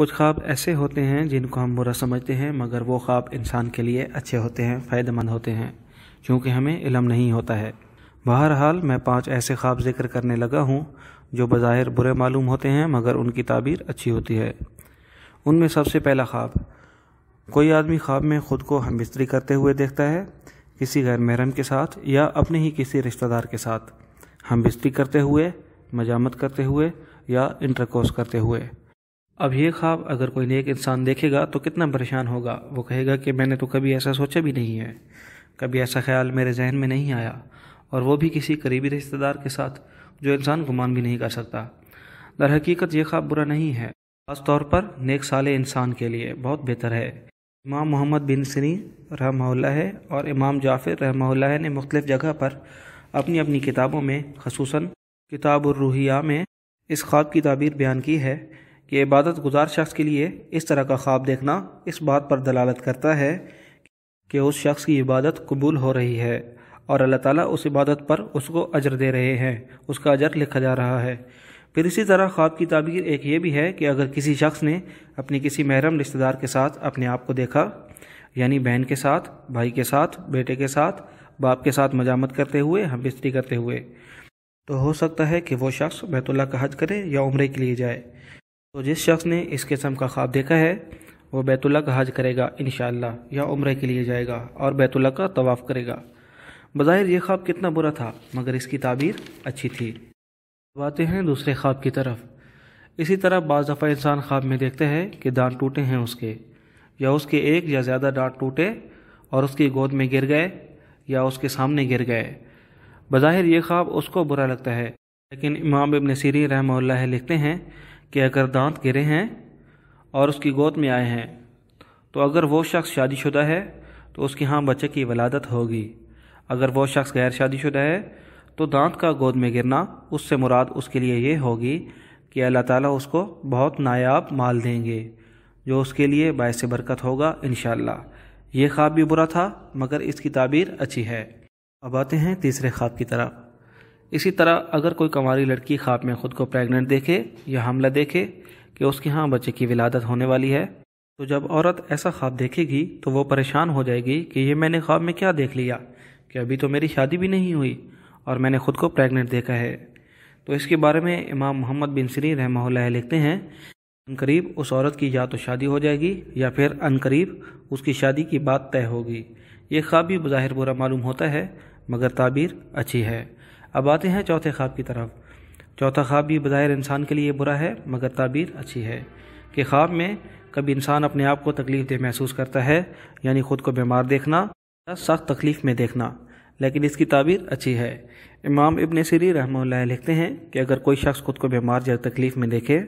कुछ ख्वाब ऐसे होते हैं जिनको हम बुरा समझते हैं मगर वो ख्वाब इंसान के लिए अच्छे होते हैं फ़ायदेमंद होते हैं क्योंकि हमें इलम नहीं होता है बहरहाल मैं पांच ऐसे ख्वाब जिक्र करने लगा हूँ जो बज़ाहिर बुरे मालूम होते हैं मगर उनकी ताबीर अच्छी होती है उनमें सबसे पहला ख्वाब कोई आदमी ख्वाब में ख़ुद को हम बिस्तरी करते हुए देखता है किसी गैर महरम के साथ या अपने ही किसी रिश्तेदार के साथ हम बिस्तरी करते हुए मजामत करते हुए या इंटरकोर्स करते हुए अब ये ख्वाब अगर कोई नेक इंसान देखेगा तो कितना परेशान होगा वो कहेगा कि मैंने तो कभी ऐसा सोचा भी नहीं है कभी ऐसा ख्याल मेरे जहन में नहीं आया और वो भी किसी करीबी रिश्तेदार के साथ जो इंसान गुमान भी नहीं कर सकता दर हकीकत ये ख्वाब बुरा नहीं है ख़ास तौर पर नेक साल इंसान के लिए बहुत बेहतर है इमाम मोहम्मद बिन सनी रहमल्ला है और इमाम जाफिर रहमल्ला ने मुख्तलिफ़ जगह पर अपनी अपनी किताबों में खसूस किताब रूहिया में इस ख्वाब की ताबीर बयान की है कि इबादत गुजार शख्स के लिए इस तरह का ख्वाब देखना इस बात पर दलालत करता है कि उस शख्स की इबादत कबूल हो रही है और अल्लाह ताला उस इबादत पर उसको अजर दे रहे हैं उसका अजर लिखा जा रहा है फिर इसी तरह ख्वाब की ताबीर एक ये भी है कि अगर किसी शख्स ने अपनी किसी महरम रिश्तेदार के साथ अपने आप को देखा यानी बहन के साथ भाई के साथ बेटे के साथ बाप के साथ मजामत करते हुए हम बिस्तरी करते हुए तो हो सकता है कि वो शख्स बैतुल्ला का हज करे या उम्र के लिए जाए तो जिस शख्स ने इस किस्म का ख्वाब देखा है वो बैतुल्ला का हज करेगा इन या उम्र के लिए जाएगा और बैतुल्ला का तवाफ़ करेगा बज़ाहिर यह ख्वाब कितना बुरा था मगर इसकी ताबीर अच्छी थी आते हैं दूसरे ख्वाब की तरफ इसी तरह बज़ दफ़ा इंसान ख्वाब में देखते हैं कि दांत टूटे हैं उसके या उसके एक या ज़्यादा दांत टूटे और उसकी गोद में गिर गए या उसके सामने गिर गए बज़ाहिर यह ख्वाब उसको बुरा लगता है लेकिन इमाम इबन सीरी रहमल लिखते हैं कि अगर दांत गिरे हैं और उसकी गोद में आए हैं तो अगर वो शख्स शादीशुदा है तो उसके यहाँ बच्चे की वलादत होगी अगर वो शख्स गैर शादीशुदा है तो दांत का गोद में गिरना उससे मुराद उसके लिए ये होगी कि अल्लाह ताला उसको बहुत नायाब माल देंगे जो उसके लिए बायस बरकत होगा इन ये ख्वाब भी बुरा था मगर इसकी ताबीर अच्छी है अब आते हैं तीसरे ख्वाब की तरफ इसी तरह अगर कोई कंवारी लड़की ख्वाब में खुद को प्रेग्नेंट देखे या हमला देखे कि उसके यहाँ बच्चे की विलादत होने वाली है तो जब औरत ऐसा ख्वाब देखेगी तो वो परेशान हो जाएगी कि ये मैंने ख्वाब में क्या देख लिया कि अभी तो मेरी शादी भी नहीं हुई और मैंने खुद को प्रेग्नेंट देखा है तो इसके बारे में इमाम मोहम्मद बिन सरी रहमल्ला लिखते हैं अनकरीब उस औरत की या तो शादी हो जाएगी या फिर अनकरीब उसकी शादी की बात तय होगी ये ख्वाब भी बज़ाहिर बुरा मालूम होता है मगर ताबीर अच्छी है अब आते हैं चौथे ख्वाब की तरफ चौथा ख्वाब भी बज़ाहिर इंसान के लिए बुरा है मगर ताबीर अच्छी है कि ख्वाब में कभी इंसान अपने आप को तकलीफ दे महसूस करता है यानी ख़ुद को बीमार देखना या सख्त तकलीफ़ में देखना लेकिन इसकी ताबीर अच्छी है इमाम इबन सरी रहम लिखते हैं कि अगर कोई शख्स खुद को बीमार या तकलीफ़ में देखे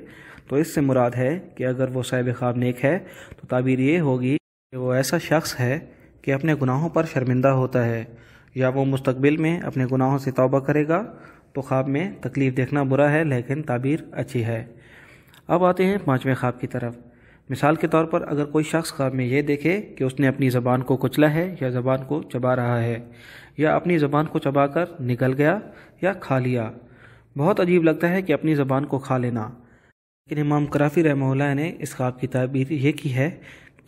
तो इससे मुराद है कि अगर वह साहब ख्वाब नेक है तो ताबीर ये होगी कि वह ऐसा शख्स है कि अपने गुनाहों पर शर्मिंदा होता है या वो मुस्तबिल में अपने गुनाहों से तौबा करेगा तो ख्वाब में तकलीफ़ देखना बुरा है लेकिन ताबीर अच्छी है अब आते हैं पाँचवें ख्वाब की तरफ मिसाल के तौर पर अगर कोई शख्स ख्वाब में यह देखे कि उसने अपनी ज़बान को कुचला है या ज़बान को चबा रहा है या अपनी ज़बान को चबा कर निकल गया या खा लिया बहुत अजीब लगता है कि अपनी ज़बान को खा लेना लेकिन इमाम कराफी रहमोल्ला ने इस ख्वाब की तबीर यह की है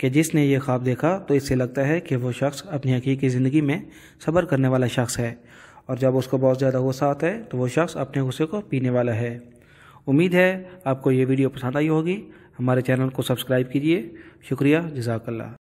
कि जिसने ये ख्वाब देखा तो इससे लगता है कि वो शख्स अपनी हकीकी ज़िंदगी में सब्र करने वाला शख्स है और जब उसको बहुत ज़्यादा गुस्सा आता है तो वो शख्स अपने गुस्से को पीने वाला है उम्मीद है आपको ये वीडियो पसंद आई होगी हमारे चैनल को सब्सक्राइब कीजिए शुक्रिया जजाकल्ला